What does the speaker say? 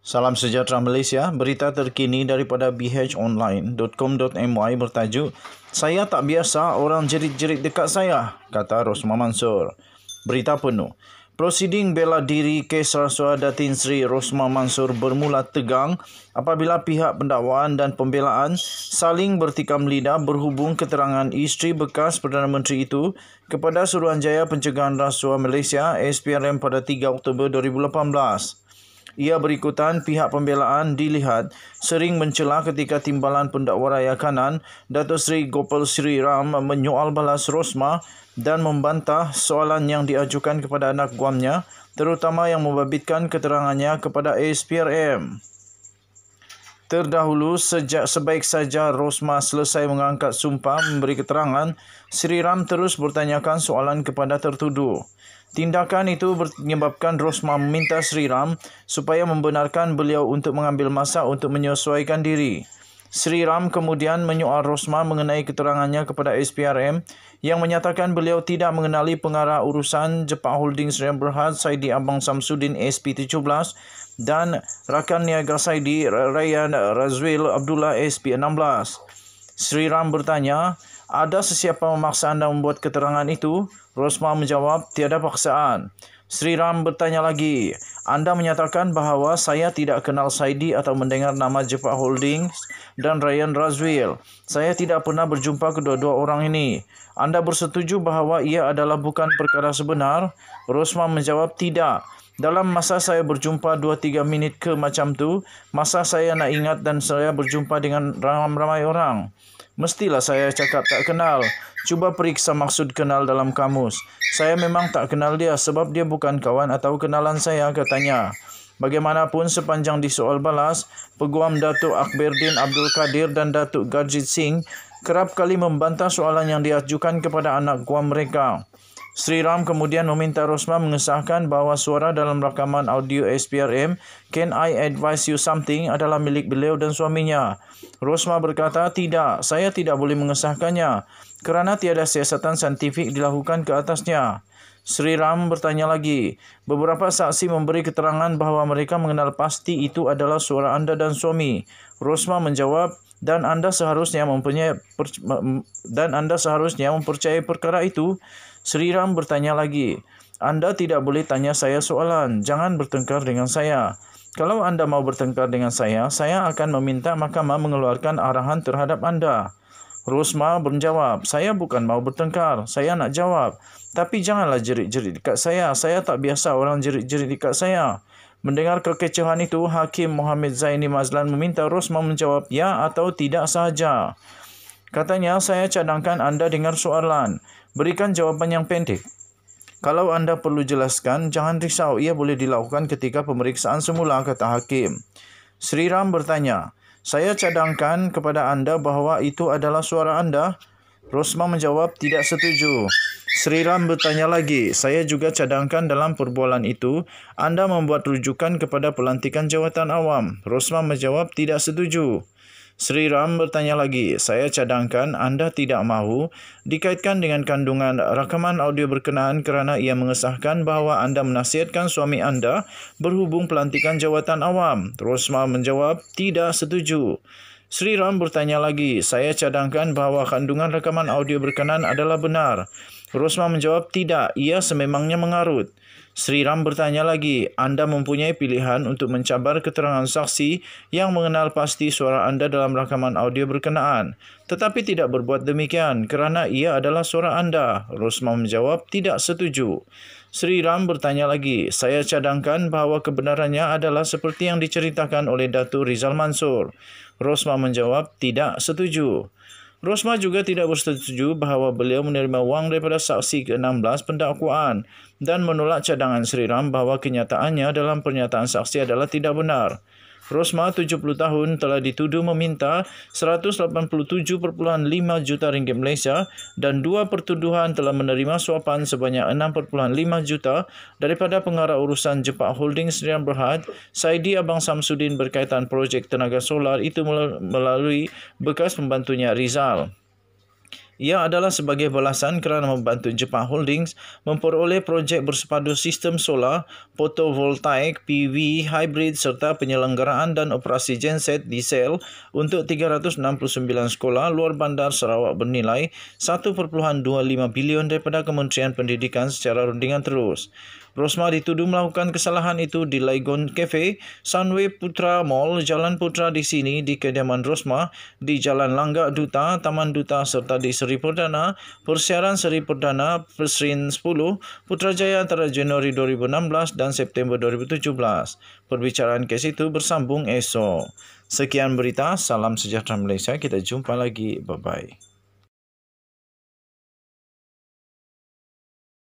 Salam sejahtera Malaysia, berita terkini daripada bhonline.com.my bertajuk Saya tak biasa orang jerit-jerit dekat saya, kata Rosma Mansor. Berita penuh. Prosiding bela diri kes rasuah Datin Sri Rosma Mansur bermula tegang apabila pihak pendakwaan dan pembelaan saling bertikam lidah berhubung keterangan isteri bekas Perdana Menteri itu kepada Suruhanjaya Pencegahan Rasuah Malaysia SPRM pada 3 Oktober 2018. Ia berikutan pihak pembelaan dilihat sering mencela ketika timbalan pendakwa raya kanan Dato' Sri Gopal Sri Ram menyoal balas Rosma dan membantah soalan yang diajukan kepada anak guamnya terutama yang membabitkan keterangannya kepada ASPRM. Terdahulu, sejak sebaik saja Rosma selesai mengangkat sumpah memberi keterangan, Sri Ram terus bertanyakan soalan kepada tertuduh. Tindakan itu menyebabkan Rosma meminta Sri Ram supaya membenarkan beliau untuk mengambil masa untuk menyesuaikan diri. Sri Ram kemudian menyoal Rosma mengenai keterangannya kepada SPRM yang menyatakan beliau tidak mengenali pengarah urusan Jepang Holdings Ram Berhad Saidi Abang Samsudin SP17 dan rakannya Grasaidi Rayyan Razwil Abdullah SP16. Sri Ram bertanya, ada sesiapa memaksa anda membuat keterangan itu? Rosma menjawab, tiada paksaan. Sri Ram bertanya lagi, anda menyatakan bahawa saya tidak kenal Saidi atau mendengar nama Jepang Holdings dan Ryan Razwil. Saya tidak pernah berjumpa kedua-dua orang ini. Anda bersetuju bahawa ia adalah bukan perkara sebenar? Rosma menjawab, tidak. Dalam masa saya berjumpa 2-3 minit ke macam tu, masa saya nak ingat dan saya berjumpa dengan ramai-ramai orang. Mestilah saya cakap tak kenal. Cuba periksa maksud kenal dalam kamus. Saya memang tak kenal dia sebab dia bukan kawan atau kenalan saya katanya. Bagaimanapun sepanjang di soal balas, Peguam Datuk Akbirdin Abdul Kadir dan Datuk Garjit Singh kerap kali membantah soalan yang diajukan kepada anak guam mereka. Sri Ram kemudian meminta Rosma mengesahkan bahawa suara dalam rakaman audio SPRM Can I advise you something adalah milik beliau dan suaminya. Rosma berkata, tidak, saya tidak boleh mengesahkannya kerana tiada siasatan saintifik dilakukan ke atasnya. Sri Ram bertanya lagi, beberapa saksi memberi keterangan bahawa mereka mengenal pasti itu adalah suara anda dan suami. Rosma menjawab, dan anda seharusnya mempunyai dan anda seharusnya mempercayai perkara itu Sri Ram bertanya lagi anda tidak boleh tanya saya soalan jangan bertengkar dengan saya kalau anda mau bertengkar dengan saya saya akan meminta mahkamah mengeluarkan arahan terhadap anda Rusma menjawab, saya bukan mau bertengkar, saya nak jawab. Tapi janganlah jerit-jerit dekat saya, saya tak biasa orang jerit-jerit dekat saya. Mendengar kekecohan itu, Hakim Muhammad Zaini Mazlan meminta Rosma menjawab ya atau tidak sahaja. Katanya, saya cadangkan anda dengar soalan. Berikan jawapan yang pendek. Kalau anda perlu jelaskan, jangan risau. Ia boleh dilakukan ketika pemeriksaan semula, kata Hakim. Sri Ram bertanya, saya cadangkan kepada anda bahawa itu adalah suara anda. Rosma menjawab tidak setuju. Sri Ram bertanya lagi, saya juga cadangkan dalam perbualan itu, anda membuat rujukan kepada pelantikan jawatan awam. Rosma menjawab tidak setuju. Sri Ram bertanya lagi, saya cadangkan anda tidak mahu dikaitkan dengan kandungan rakaman audio berkenaan kerana ia mengesahkan bahawa anda menasihatkan suami anda berhubung pelantikan jawatan awam. Rosma menjawab, tidak setuju. Sri Ram bertanya lagi, saya cadangkan bahawa kandungan rekaman audio berkenan adalah benar. Rosma menjawab, tidak, ia sememangnya mengarut. Sri Ram bertanya lagi, anda mempunyai pilihan untuk mencabar keterangan saksi yang mengenal pasti suara anda dalam rakaman audio berkenaan. Tetapi tidak berbuat demikian, kerana ia adalah suara anda. Rosma menjawab, tidak setuju. Sri Ram bertanya lagi, saya cadangkan bahawa kebenarannya adalah seperti yang diceritakan oleh Datu Rizal Mansur. Rosma menjawab, tidak setuju. Rosma juga tidak bersetuju bahawa beliau menerima wang daripada saksi ke-16 pendakwaan dan menolak cadangan Sri Ram bahawa kenyataannya dalam pernyataan saksi adalah tidak benar. Rosma, 70 tahun, telah dituduh meminta 187.5 juta ringgit Malaysia dan dua pertuduhan telah menerima suapan sebanyak 6.5 juta daripada pengarah urusan Jepak Holding Serian Berhad, Saidi Abang Samsudin berkaitan projek tenaga solar itu melalui bekas pembantunya Rizal. Ia adalah sebagai balasan kerana membantu Jepang Holdings memperoleh projek bersepadu sistem solar, fotovoltaik, PV, hybrid serta penyelenggaraan dan operasi genset di sel untuk 369 sekolah luar bandar Sarawak bernilai 1.25 bilion daripada Kementerian Pendidikan secara rundingan terus. Rosma dituduh melakukan kesalahan itu di Laigon Cafe, Sunway Putra Mall, Jalan Putra di sini di kediaman Rosma, di Jalan Langgak Duta, Taman Duta serta di Seri Perdana, Persiaran Seri Perdana, Persrin 10, Putrajaya antara Januari 2016 dan September 2017. Perbicaraan kes itu bersambung esok. Sekian berita, salam sejahtera Malaysia, kita jumpa lagi, bye-bye.